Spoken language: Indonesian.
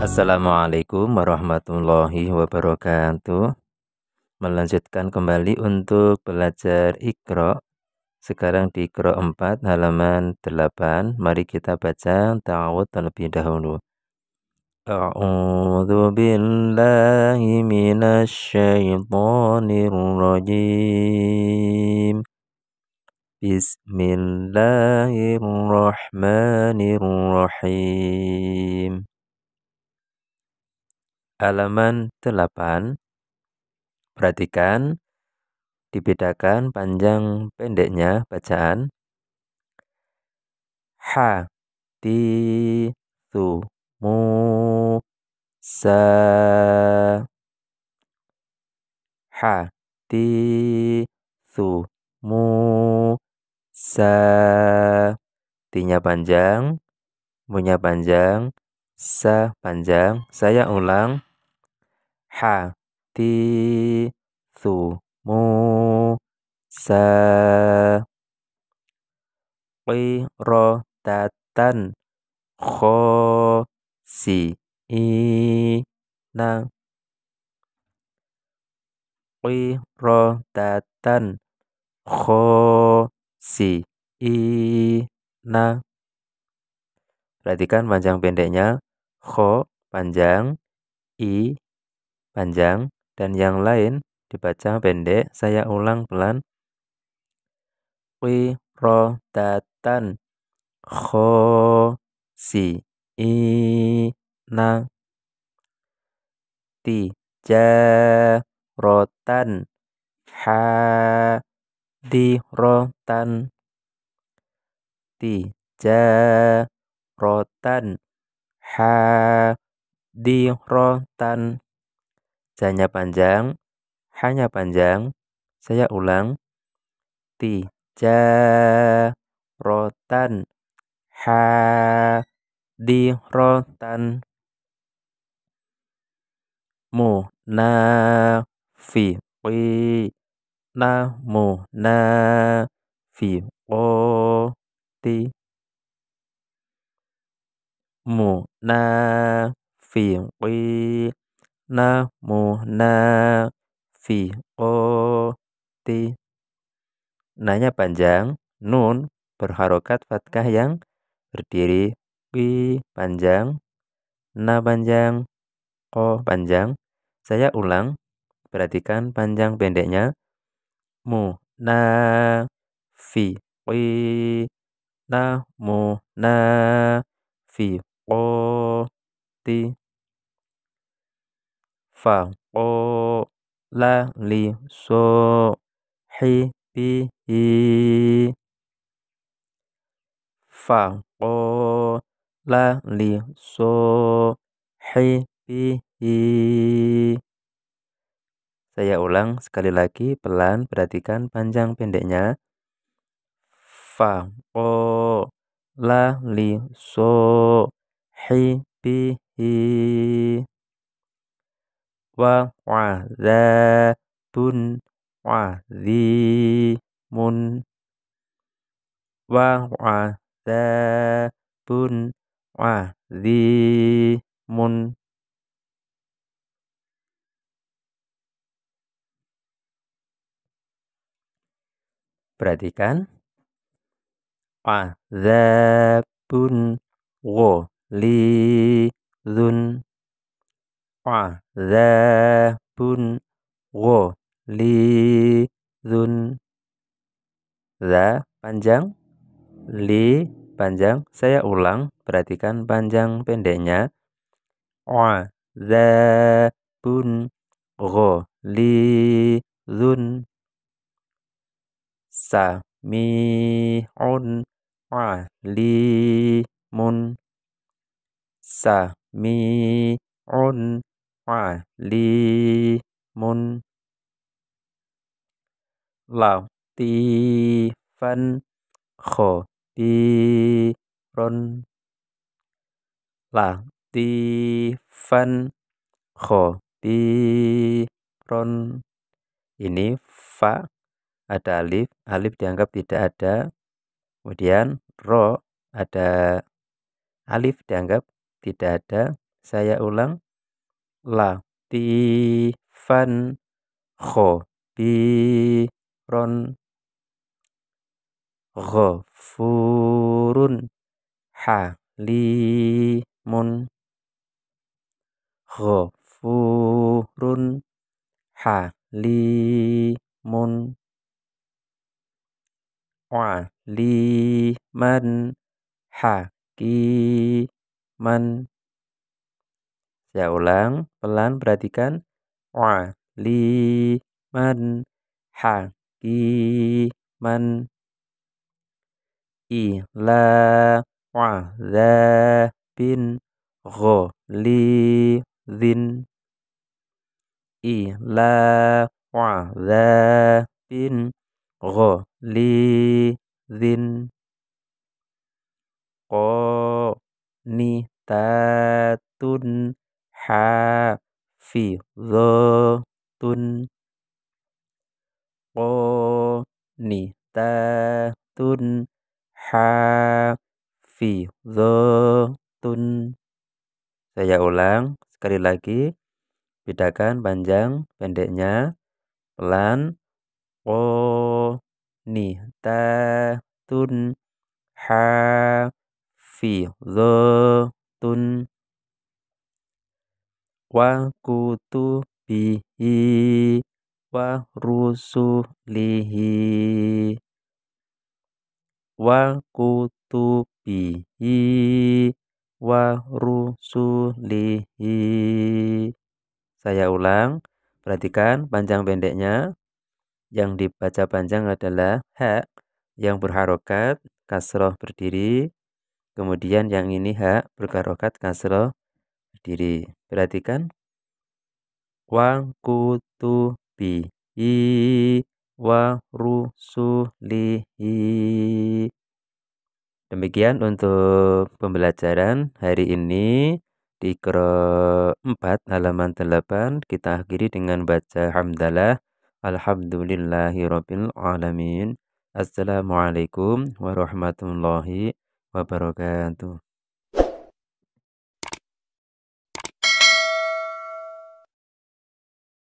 Assalamualaikum warahmatullahi wabarakatuh Melanjutkan kembali untuk belajar Iqra Sekarang di Iqra 4 halaman 8 Mari kita baca ta'awud terlebih dahulu A'udhu billahi minasyaitonir rajim Bismillahirrahmanirrahim halaman 8. Perhatikan, dibedakan panjang pendeknya bacaan. Ha di su mu sa ha di su mu sa tinya panjang munya panjang sa panjang saya ulang Hadithumu sa qiratatan khasi'ina qiratatan na perhatikan panjang pendeknya kho panjang i panjang dan yang lain dibaca pendek. Saya ulang pelan. Wirodatan khosi ina tijarotan hadirotan tijarotan rotan. Janya panjang, hanya panjang. Saya ulang. rotan rotan mu mu na na ti mu na fi munafiqina na ti Nanya panjang, nun berharokat fatkah yang berdiri, wi panjang, na panjang, o panjang. Saya ulang, perhatikan panjang pendeknya. Mu na fi wi na mu na fi o ti fa o la li so hi bi hi fa o la li so hi bi hi saya ulang sekali lagi pelan perhatikan panjang pendeknya fa o la li so hi bi hi wa wa'adzabun wa'dzimun wa wa'adzabun wa'dzimun Perhatikan. Azabun ghalidun azabun ghalidun za panjang li panjang saya ulang perhatikan panjang pendeknya azabun ghalidun sami'un alimun sami'un alimun latifan khabirun latifan khabirun ini fa ada alif alif dianggap tidak ada kemudian ro ada alif dianggap tidak ada saya ulang latifan khobiron ghafurun halimun ghafurun halimun aliman hakiman saya ulang, pelan perhatikan. Wa li man ha ki man i la wa za bin ro li zin i la wa za bin ro li zin ko ni ta tun hafizatun qanitatun hafizatun saya ulang sekali lagi bedakan panjang pendeknya pelan qanitatun hafizatun wa kutubihi wa rusulihi wa kutubihi wa rusulihi saya ulang perhatikan panjang pendeknya yang dibaca panjang adalah ha yang berharokat kasroh berdiri kemudian yang ini ha berharokat kasroh berdiri. Perhatikan. Wang kutubihi wa rusulihi. Demikian untuk pembelajaran hari ini di kro 4 halaman 8 kita akhiri dengan baca hamdalah alhamdulillahirabbil alamin. Assalamualaikum warahmatullahi wabarakatuh.